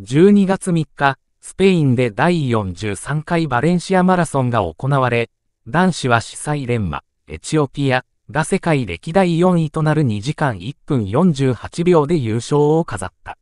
12月3日、スペインで第43回バレンシアマラソンが行われ、男子は主催連馬、エチオピアが世界歴代4位となる2時間1分48秒で優勝を飾った。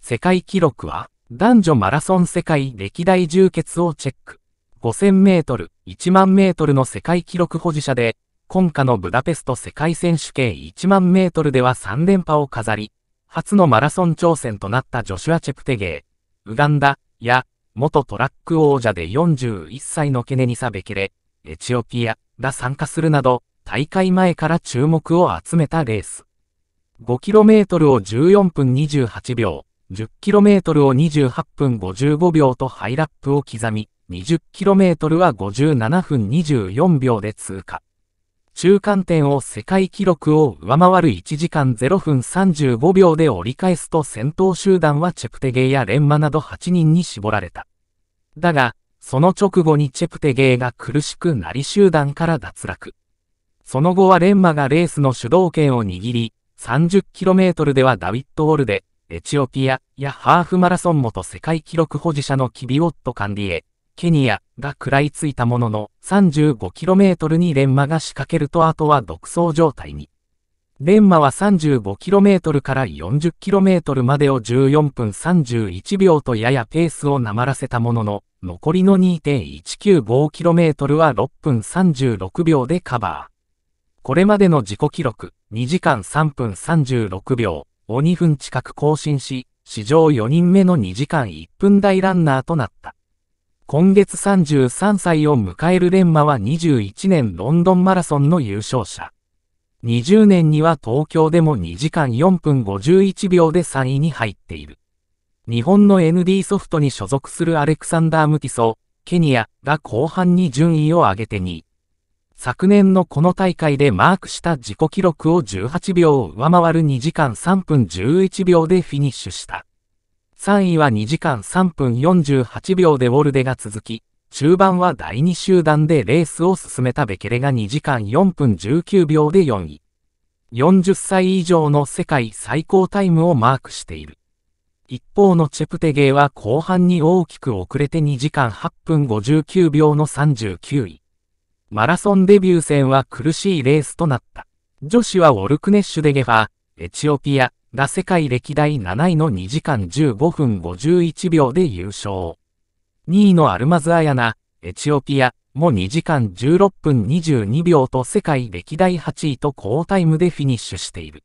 世界記録は、男女マラソン世界歴代10をチェック。5000メートル、1万メートルの世界記録保持者で、今夏のブダペスト世界選手権1万メートルでは3連覇を飾り、初のマラソン挑戦となったジョシュア・チェプテゲー、ウガンダ、や、元トラック王者で41歳のケネニサ・ベケレ、エチオピア、が参加するなど、大会前から注目を集めたレース。5km を14分28秒、10km を28分55秒とハイラップを刻み、20km は57分24秒で通過。中間点を世界記録を上回る1時間0分35秒で折り返すと先頭集団はチェプテゲイやレンマなど8人に絞られた。だが、その直後にチェプテゲイが苦しくなり集団から脱落。その後はレンマがレースの主導権を握り、30km ではダビッド・オルデ、エチオピアやハーフマラソン元世界記録保持者のキビオット・カンディエ、ケニアが食らいついたものの 35km にレンマが仕掛けるとあとは独走状態に。レンマは 35km から 40km までを14分31秒とややペースをなまらせたものの、残りの 2.195km は6分36秒でカバー。これまでの自己記録、2時間3分36秒を2分近く更新し、史上4人目の2時間1分台ランナーとなった。今月33歳を迎えるレンマは21年ロンドンマラソンの優勝者。20年には東京でも2時間4分51秒で3位に入っている。日本の ND ソフトに所属するアレクサンダー・ムティソ、ケニアが後半に順位を上げて2位。昨年のこの大会でマークした自己記録を18秒を上回る2時間3分11秒でフィニッシュした。3位は2時間3分48秒でウォルデが続き、中盤は第2集団でレースを進めたベケレが2時間4分19秒で4位。40歳以上の世界最高タイムをマークしている。一方のチェプテゲーは後半に大きく遅れて2時間8分59秒の39位。マラソンデビュー戦は苦しいレースとなった。女子はウォルクネッシュデゲファー、エチオピア、が世界歴代7位の2時間15分51秒で優勝。2位のアルマズアヤナ、エチオピアも2時間16分22秒と世界歴代8位と好タイムでフィニッシュしている。